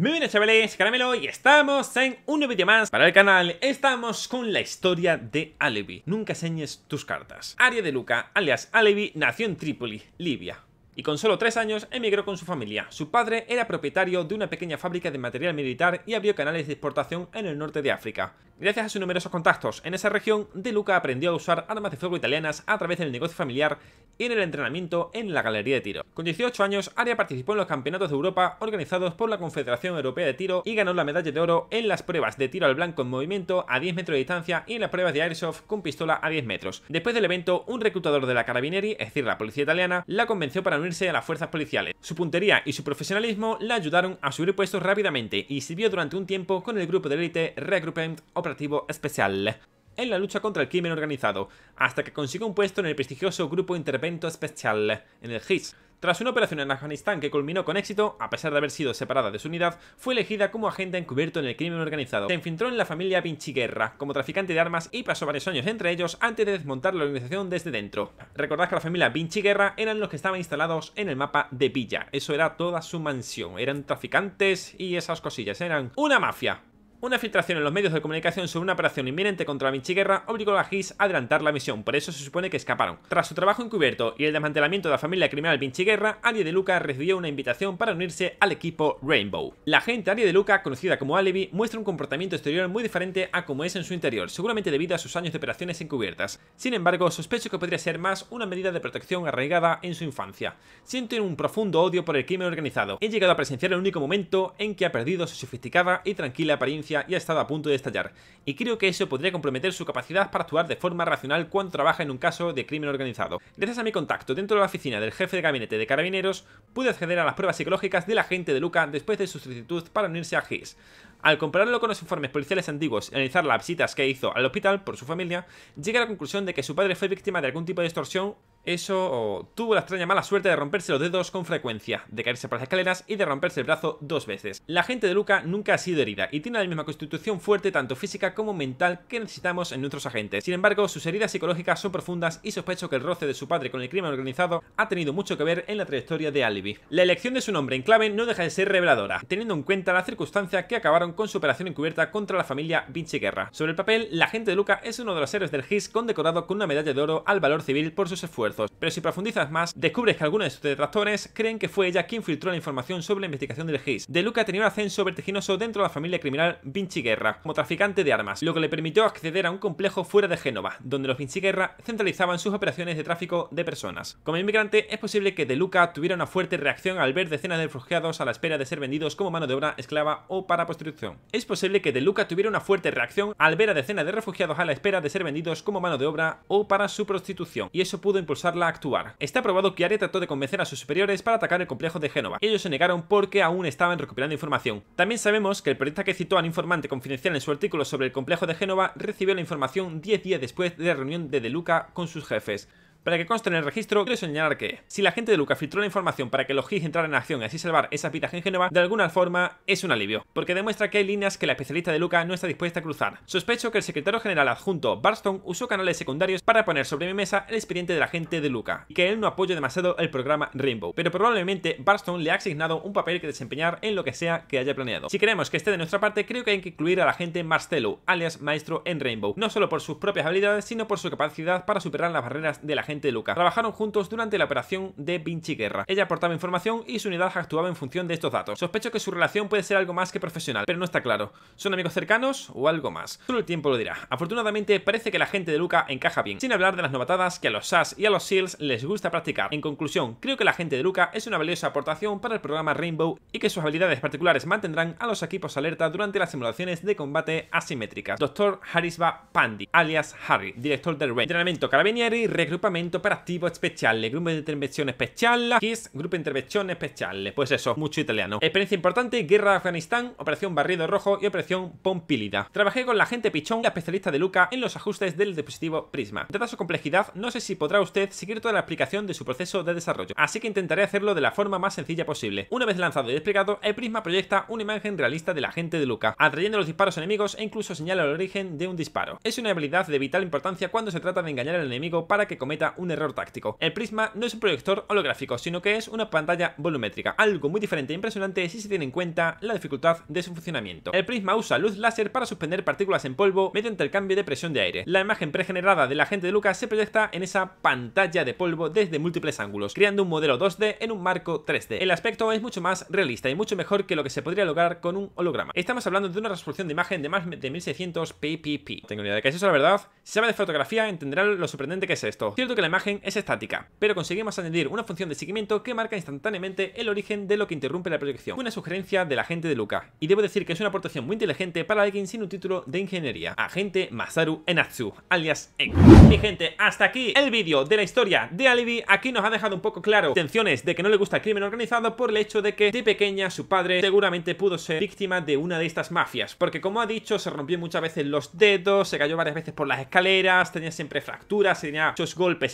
Muy bien chavales, Caramelo y estamos en un nuevo vídeo más para el canal Estamos con la historia de Alevi Nunca enseñes tus cartas Aria de Luca, alias Alevi, nació en Trípoli, Libia y con solo tres años emigró con su familia. Su padre era propietario de una pequeña fábrica de material militar y abrió canales de exportación en el norte de África. Gracias a sus numerosos contactos en esa región, De Luca aprendió a usar armas de fuego italianas a través del negocio familiar y en el entrenamiento en la galería de tiro. Con 18 años, Aria participó en los campeonatos de Europa organizados por la Confederación Europea de Tiro y ganó la medalla de oro en las pruebas de tiro al blanco en movimiento a 10 metros de distancia y en las pruebas de airsoft con pistola a 10 metros. Después del evento, un reclutador de la Carabinieri, es decir, la policía italiana, la convenció para unirse a las fuerzas policiales. Su puntería y su profesionalismo la ayudaron a subir puestos rápidamente y sirvió durante un tiempo con el grupo de élite Recruitment Operation especial en la lucha contra el crimen organizado, hasta que consigue un puesto en el prestigioso Grupo Intervento Especial, en el GIS. Tras una operación en Afganistán que culminó con éxito, a pesar de haber sido separada de su unidad, fue elegida como agente encubierto en el crimen organizado. Se infiltró en la familia Vinci Guerra como traficante de armas y pasó varios años entre ellos antes de desmontar la organización desde dentro. Recordad que la familia Vinci Guerra eran los que estaban instalados en el mapa de Villa, eso era toda su mansión, eran traficantes y esas cosillas, eran una mafia. Una filtración en los medios de comunicación sobre una operación inminente contra la Guerra obligó a Hiss a adelantar la misión, por eso se supone que escaparon. Tras su trabajo encubierto y el desmantelamiento de la familia criminal vinciguerra Ari de Luca recibió una invitación para unirse al equipo Rainbow. La gente Ari de Luca, conocida como Alibi, muestra un comportamiento exterior muy diferente a como es en su interior, seguramente debido a sus años de operaciones encubiertas. Sin embargo, sospecho que podría ser más una medida de protección arraigada en su infancia. Siento un profundo odio por el crimen organizado. He llegado a presenciar el único momento en que ha perdido su sofisticada y tranquila apariencia ya y ha estado a punto de estallar, y creo que eso podría comprometer su capacidad para actuar de forma racional cuando trabaja en un caso de crimen organizado. Gracias a mi contacto dentro de la oficina del jefe de gabinete de carabineros, pude acceder a las pruebas psicológicas de la agente de Luca después de su solicitud para unirse a GIS. Al compararlo con los informes policiales antiguos y analizar las visitas que hizo al hospital por su familia, llegué a la conclusión de que su padre fue víctima de algún tipo de extorsión eso tuvo la extraña mala suerte de romperse los dedos con frecuencia, de caerse por las escaleras y de romperse el brazo dos veces. La gente de Luca nunca ha sido herida y tiene la misma constitución fuerte tanto física como mental que necesitamos en nuestros agentes. Sin embargo, sus heridas psicológicas son profundas y sospecho que el roce de su padre con el crimen organizado ha tenido mucho que ver en la trayectoria de Alibi. La elección de su nombre en clave no deja de ser reveladora, teniendo en cuenta la circunstancia que acabaron con su operación encubierta contra la familia Vinci Guerra. Sobre el papel, la gente de Luca es uno de los héroes del GIS condecorado con una medalla de oro al valor civil por sus esfuerzos pero si profundizas más, descubres que algunos de sus detractores creen que fue ella quien filtró la información sobre la investigación del GIS. De Luca tenía un ascenso vertiginoso dentro de la familia criminal Vinci Guerra, como traficante de armas, lo que le permitió acceder a un complejo fuera de Génova, donde los Vinci Guerra centralizaban sus operaciones de tráfico de personas. Como inmigrante, es posible que De Luca tuviera una fuerte reacción al ver decenas de refugiados a la espera de ser vendidos como mano de obra esclava o para prostitución. Es posible que De Luca tuviera una fuerte reacción al ver a decenas de refugiados a la espera de ser vendidos como mano de obra o para su prostitución, y eso pudo impulsar actuar. Está probado que Arya trató de convencer a sus superiores para atacar el complejo de Génova. Ellos se negaron porque aún estaban recopilando información. También sabemos que el periodista que citó al informante confidencial en su artículo sobre el complejo de Génova recibió la información 10 días después de la reunión de De Luca con sus jefes. Para que conste en el registro, quiero señalar que si la gente de Luca filtró la información para que los GIG entraran en acción y así salvar esa vidas en Génova, de alguna forma es un alivio, porque demuestra que hay líneas que la especialista de Luca no está dispuesta a cruzar. Sospecho que el secretario general adjunto Barston usó canales secundarios para poner sobre mi mesa el expediente de la gente de Luca, y que él no apoya demasiado el programa Rainbow, pero probablemente Barston le ha asignado un papel que desempeñar en lo que sea que haya planeado. Si queremos que esté de nuestra parte, creo que hay que incluir a la gente Marcelo, alias Maestro en Rainbow, no solo por sus propias habilidades, sino por su capacidad para superar las barreras de la gente de Luca. Trabajaron juntos durante la operación de Vinci Guerra. Ella aportaba información y su unidad actuaba en función de estos datos. Sospecho que su relación puede ser algo más que profesional, pero no está claro. ¿Son amigos cercanos o algo más? Solo el tiempo lo dirá. Afortunadamente, parece que la gente de Luca encaja bien, sin hablar de las novatadas que a los SAS y a los SEALs les gusta practicar. En conclusión, creo que la gente de Luca es una valiosa aportación para el programa Rainbow y que sus habilidades particulares mantendrán a los equipos alerta durante las simulaciones de combate asimétricas. Doctor Harisba Pandi, alias Harry, director del Rain. Entrenamiento Carabinieri, regrupamiento operativo especial, grupo de intervención especial, es grupo de intervención especial. Pues eso, mucho italiano. Experiencia importante, guerra de Afganistán, operación barrido rojo y operación pompilida. Trabajé con la gente Pichón, la especialista de Luca, en los ajustes del dispositivo Prisma. Dada su complejidad, no sé si podrá usted seguir toda la explicación de su proceso de desarrollo, así que intentaré hacerlo de la forma más sencilla posible. Una vez lanzado y desplegado, el Prisma proyecta una imagen realista de la gente de Luca, atrayendo los disparos enemigos e incluso señala el origen de un disparo. Es una habilidad de vital importancia cuando se trata de engañar al enemigo para que cometa un error táctico. El prisma no es un proyector holográfico, sino que es una pantalla volumétrica, algo muy diferente e impresionante si se tiene en cuenta la dificultad de su funcionamiento. El prisma usa luz láser para suspender partículas en polvo mediante el cambio de presión de aire. La imagen pregenerada de la gente de Lucas se proyecta en esa pantalla de polvo desde múltiples ángulos, creando un modelo 2D en un marco 3D. El aspecto es mucho más realista y mucho mejor que lo que se podría lograr con un holograma. Estamos hablando de una resolución de imagen de más de 1600 ppp. tengo ni idea de qué es la verdad. Si habla de fotografía entenderán lo sorprendente que es esto. Cierto que la imagen es estática, pero conseguimos añadir una función de seguimiento que marca instantáneamente el origen de lo que interrumpe la proyección. Una sugerencia de la gente de Luca, y debo decir que es una aportación muy inteligente para alguien sin un título de ingeniería, agente Masaru Enatsu, alias En. Mi gente, hasta aquí el vídeo de la historia de Alibi, aquí nos ha dejado un poco claro intenciones de que no le gusta el crimen organizado por el hecho de que de pequeña su padre seguramente pudo ser víctima de una de estas mafias, porque como ha dicho, se rompió muchas veces los dedos, se cayó varias veces por las escaleras, tenía siempre fracturas, tenía muchos golpes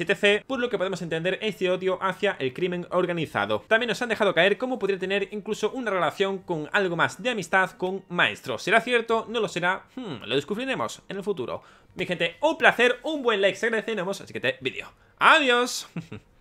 por lo que podemos entender este odio hacia el crimen organizado. También nos han dejado caer cómo podría tener incluso una relación con algo más de amistad con Maestro. ¿Será cierto? ¿No lo será? Hmm, lo descubriremos en el futuro. Mi gente, un placer, un buen like, se vemos así que te vídeo. ¡Adiós!